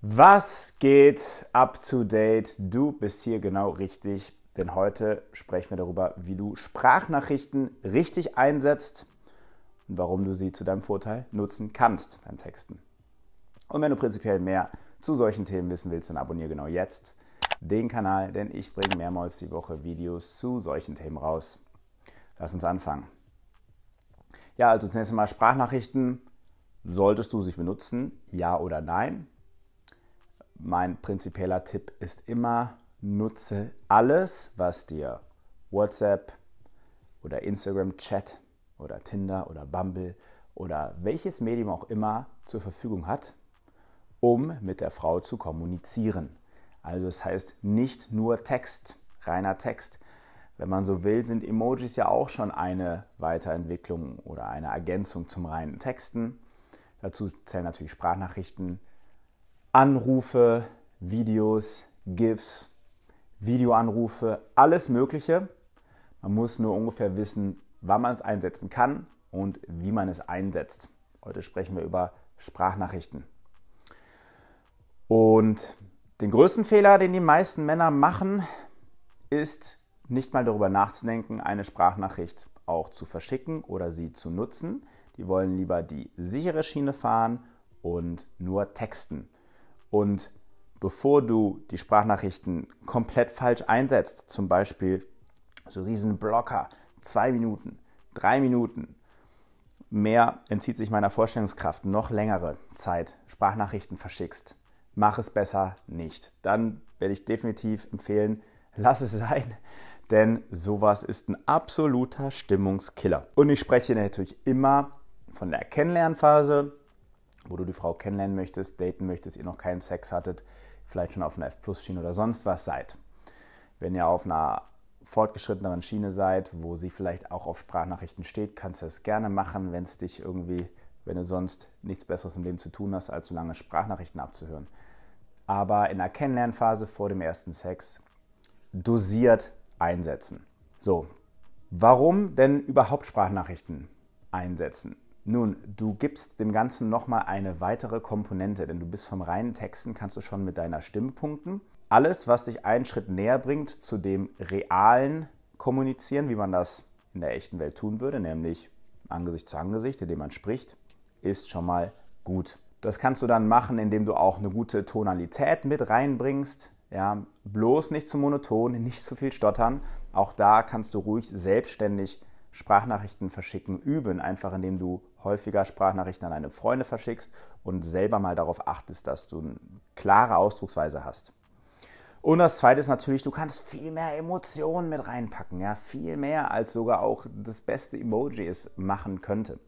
Was geht up to date? Du bist hier genau richtig, denn heute sprechen wir darüber, wie du Sprachnachrichten richtig einsetzt und warum du sie zu deinem Vorteil nutzen kannst beim Texten. Und wenn du prinzipiell mehr zu solchen Themen wissen willst, dann abonniere genau jetzt den Kanal, denn ich bringe mehrmals die Woche Videos zu solchen Themen raus. Lass uns anfangen. Ja, also zunächst einmal Sprachnachrichten. Solltest du sie benutzen? Ja oder nein? mein prinzipieller Tipp ist immer, nutze alles, was dir WhatsApp oder Instagram Chat oder Tinder oder Bumble oder welches Medium auch immer zur Verfügung hat, um mit der Frau zu kommunizieren. Also das heißt nicht nur Text, reiner Text. Wenn man so will, sind Emojis ja auch schon eine Weiterentwicklung oder eine Ergänzung zum reinen Texten. Dazu zählen natürlich Sprachnachrichten, Anrufe, Videos, GIFs, Videoanrufe, alles Mögliche. Man muss nur ungefähr wissen, wann man es einsetzen kann und wie man es einsetzt. Heute sprechen wir über Sprachnachrichten. Und den größten Fehler, den die meisten Männer machen, ist nicht mal darüber nachzudenken, eine Sprachnachricht auch zu verschicken oder sie zu nutzen. Die wollen lieber die sichere Schiene fahren und nur texten. Und bevor du die Sprachnachrichten komplett falsch einsetzt, zum Beispiel so riesen Blocker, zwei Minuten, drei Minuten, mehr entzieht sich meiner Vorstellungskraft, noch längere Zeit Sprachnachrichten verschickst, mach es besser nicht. Dann werde ich definitiv empfehlen, lass es sein, denn sowas ist ein absoluter Stimmungskiller. Und ich spreche natürlich immer von der Kennenlernphase, wo du die Frau kennenlernen möchtest, daten möchtest, ihr noch keinen Sex hattet, vielleicht schon auf einer F-Plus-Schiene oder sonst was seid. Wenn ihr auf einer fortgeschritteneren Schiene seid, wo sie vielleicht auch auf Sprachnachrichten steht, kannst du das gerne machen, wenn es dich irgendwie, wenn du sonst nichts Besseres im Leben zu tun hast, als so lange Sprachnachrichten abzuhören. Aber in der Kennenlernphase vor dem ersten Sex dosiert einsetzen. So, warum denn überhaupt Sprachnachrichten einsetzen? Nun, du gibst dem Ganzen nochmal eine weitere Komponente, denn du bist vom reinen Texten, kannst du schon mit deiner Stimme punkten. Alles, was dich einen Schritt näher bringt zu dem realen Kommunizieren, wie man das in der echten Welt tun würde, nämlich Angesicht zu Angesicht, indem man spricht, ist schon mal gut. Das kannst du dann machen, indem du auch eine gute Tonalität mit reinbringst. Ja, bloß nicht zu monoton, nicht zu viel stottern. Auch da kannst du ruhig selbstständig Sprachnachrichten verschicken üben, einfach indem du häufiger Sprachnachrichten an deine Freunde verschickst und selber mal darauf achtest, dass du eine klare Ausdrucksweise hast. Und das zweite ist natürlich, du kannst viel mehr Emotionen mit reinpacken, ja, viel mehr als sogar auch das beste Emoji es machen könnte.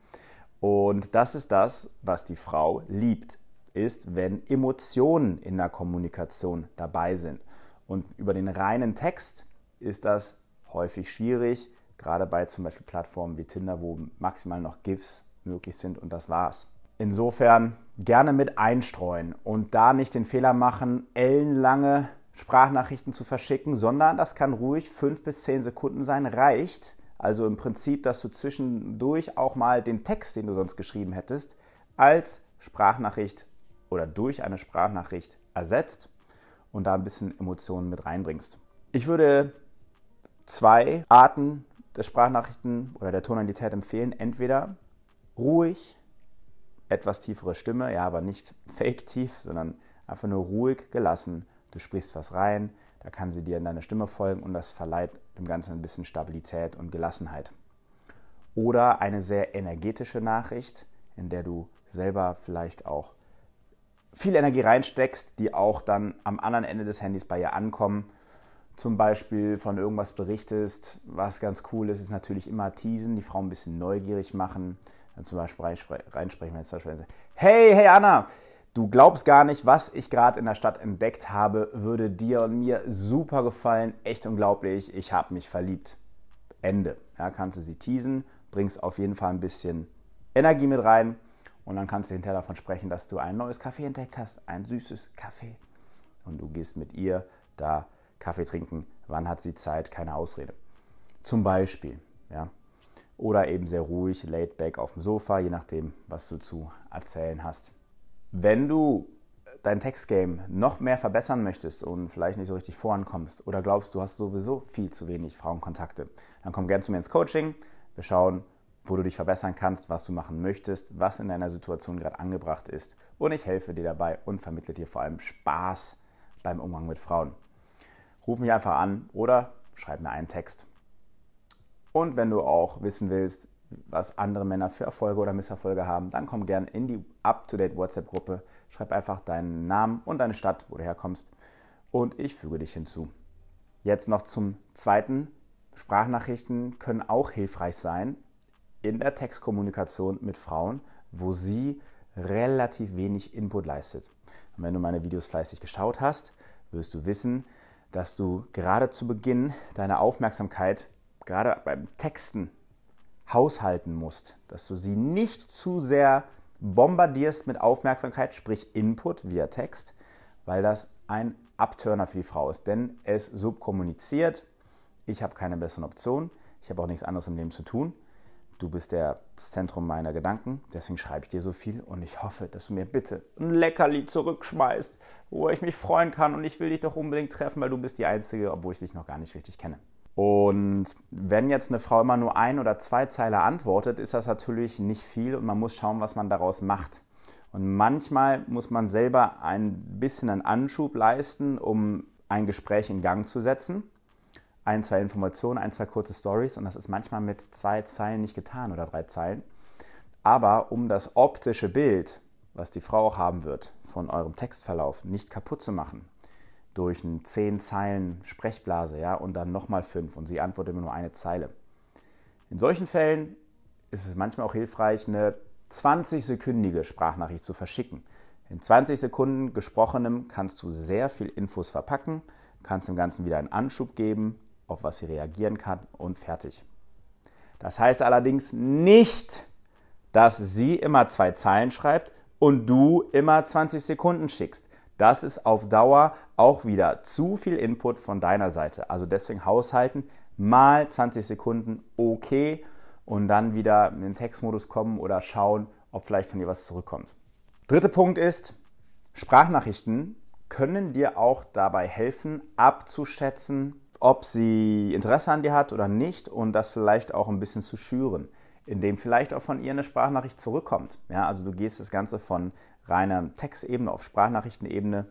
Und das ist das, was die Frau liebt, ist, wenn Emotionen in der Kommunikation dabei sind. Und über den reinen Text ist das häufig schwierig, Gerade bei zum Beispiel Plattformen wie Tinder, wo maximal noch GIFs möglich sind und das war's. Insofern gerne mit einstreuen und da nicht den Fehler machen, ellenlange Sprachnachrichten zu verschicken, sondern das kann ruhig fünf bis zehn Sekunden sein, reicht. Also im Prinzip, dass du zwischendurch auch mal den Text, den du sonst geschrieben hättest, als Sprachnachricht oder durch eine Sprachnachricht ersetzt und da ein bisschen Emotionen mit reinbringst. Ich würde zwei Arten der Sprachnachrichten oder der Tonalität empfehlen, entweder ruhig, etwas tiefere Stimme, ja, aber nicht fake tief, sondern einfach nur ruhig, gelassen. Du sprichst was rein, da kann sie dir in deine Stimme folgen und das verleiht dem Ganzen ein bisschen Stabilität und Gelassenheit. Oder eine sehr energetische Nachricht, in der du selber vielleicht auch viel Energie reinsteckst, die auch dann am anderen Ende des Handys bei ihr ankommen zum Beispiel von irgendwas berichtest, was ganz cool ist, ist natürlich immer teasen, die Frau ein bisschen neugierig machen. Dann zum Beispiel reinsprechen, wenn es zum Beispiel hey, hey Anna, du glaubst gar nicht, was ich gerade in der Stadt entdeckt habe, würde dir und mir super gefallen, echt unglaublich, ich habe mich verliebt. Ende. Ja, kannst du sie teasen, bringst auf jeden Fall ein bisschen Energie mit rein und dann kannst du hinterher davon sprechen, dass du ein neues Kaffee entdeckt hast, ein süßes Kaffee. Und du gehst mit ihr da Kaffee trinken, wann hat sie Zeit, keine Ausrede. Zum Beispiel, ja. Oder eben sehr ruhig, laid back auf dem Sofa, je nachdem, was du zu erzählen hast. Wenn du dein Textgame noch mehr verbessern möchtest und vielleicht nicht so richtig vorankommst oder glaubst, du hast sowieso viel zu wenig Frauenkontakte, dann komm gerne zu mir ins Coaching. Wir schauen, wo du dich verbessern kannst, was du machen möchtest, was in deiner Situation gerade angebracht ist. Und ich helfe dir dabei und vermittle dir vor allem Spaß beim Umgang mit Frauen ruf mich einfach an oder schreib mir einen Text. Und wenn du auch wissen willst, was andere Männer für Erfolge oder Misserfolge haben, dann komm gerne in die Up-to-Date WhatsApp-Gruppe. Schreib einfach deinen Namen und deine Stadt, wo du herkommst. Und ich füge dich hinzu. Jetzt noch zum zweiten. Sprachnachrichten können auch hilfreich sein in der Textkommunikation mit Frauen, wo sie relativ wenig Input leistet. Und wenn du meine Videos fleißig geschaut hast, wirst du wissen, dass du gerade zu Beginn deine Aufmerksamkeit gerade beim Texten haushalten musst, dass du sie nicht zu sehr bombardierst mit Aufmerksamkeit, sprich Input via Text, weil das ein Abturner für die Frau ist, denn es subkommuniziert, ich habe keine besseren Optionen, ich habe auch nichts anderes im Leben zu tun Du bist der Zentrum meiner Gedanken, deswegen schreibe ich dir so viel und ich hoffe, dass du mir bitte ein Leckerli zurückschmeißt, wo ich mich freuen kann und ich will dich doch unbedingt treffen, weil du bist die Einzige, obwohl ich dich noch gar nicht richtig kenne. Und wenn jetzt eine Frau immer nur ein oder zwei Zeile antwortet, ist das natürlich nicht viel und man muss schauen, was man daraus macht. Und manchmal muss man selber ein bisschen einen Anschub leisten, um ein Gespräch in Gang zu setzen ein, zwei Informationen, ein, zwei kurze Stories und das ist manchmal mit zwei Zeilen nicht getan oder drei Zeilen. Aber um das optische Bild, was die Frau auch haben wird, von eurem Textverlauf nicht kaputt zu machen, durch eine zehn Zeilen Sprechblase, ja, und dann nochmal fünf und sie antwortet immer nur eine Zeile. In solchen Fällen ist es manchmal auch hilfreich, eine 20-sekündige Sprachnachricht zu verschicken. In 20 Sekunden gesprochenem kannst du sehr viel Infos verpacken, kannst dem Ganzen wieder einen Anschub geben auf was sie reagieren kann und fertig. Das heißt allerdings nicht, dass sie immer zwei Zeilen schreibt und du immer 20 Sekunden schickst. Das ist auf Dauer auch wieder zu viel Input von deiner Seite. Also deswegen haushalten, mal 20 Sekunden okay und dann wieder in den Textmodus kommen oder schauen, ob vielleicht von dir was zurückkommt. Dritter Punkt ist, Sprachnachrichten können dir auch dabei helfen, abzuschätzen, ob sie Interesse an dir hat oder nicht und das vielleicht auch ein bisschen zu schüren, indem vielleicht auch von ihr eine Sprachnachricht zurückkommt. Ja, also du gehst das Ganze von reiner Textebene auf Sprachnachrichtenebene.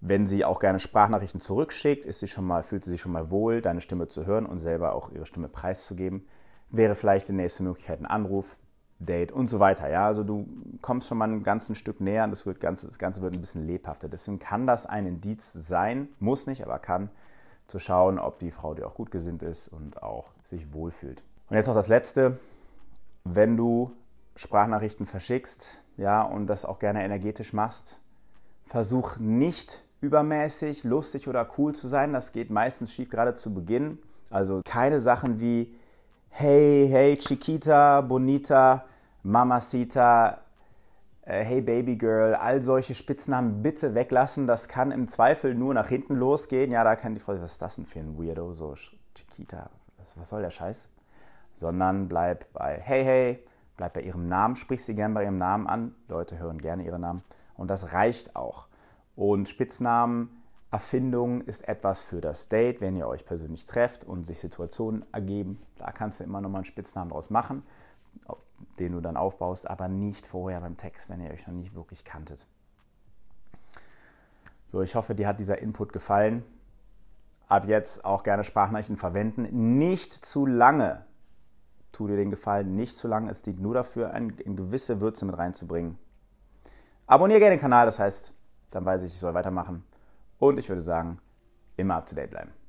Wenn sie auch gerne Sprachnachrichten zurückschickt, ist sie schon mal, fühlt sie sich schon mal wohl, deine Stimme zu hören und selber auch ihre Stimme preiszugeben. Wäre vielleicht die nächste Möglichkeit ein Anruf, Date und so weiter. Ja, also du kommst schon mal ein ganzes Stück näher und das, wird ganz, das Ganze wird ein bisschen lebhafter. Deswegen kann das ein Indiz sein, muss nicht, aber kann, zu schauen, ob die Frau dir auch gut gesinnt ist und auch sich wohlfühlt. Und jetzt noch das Letzte. Wenn du Sprachnachrichten verschickst, ja, und das auch gerne energetisch machst, versuch nicht übermäßig, lustig oder cool zu sein. Das geht meistens schief, gerade zu Beginn. Also keine Sachen wie Hey, hey, Chiquita, Bonita, Mamacita, äh, hey Baby Girl, all solche Spitznamen bitte weglassen. Das kann im Zweifel nur nach hinten losgehen. Ja, da kann die Frau, was ist das denn für ein Weirdo? So, Chiquita, was, was soll der Scheiß? Sondern bleib bei Hey, hey, bleib bei ihrem Namen, sprich sie gern bei ihrem Namen an. Leute hören gerne ihre Namen und das reicht auch. Und Spitznamen, Erfindung ist etwas für das Date, wenn ihr euch persönlich trefft und sich Situationen ergeben. Da kannst du immer nochmal einen Spitznamen draus machen auf den du dann aufbaust, aber nicht vorher beim Text, wenn ihr euch noch nicht wirklich kanntet. So, ich hoffe, dir hat dieser Input gefallen. Ab jetzt auch gerne Sprachnachrichten verwenden. Nicht zu lange. Tu dir den Gefallen, nicht zu lange. Es dient nur dafür, eine gewisse Würze mit reinzubringen. Abonniere gerne den Kanal, das heißt, dann weiß ich, ich soll weitermachen. Und ich würde sagen, immer up to date bleiben.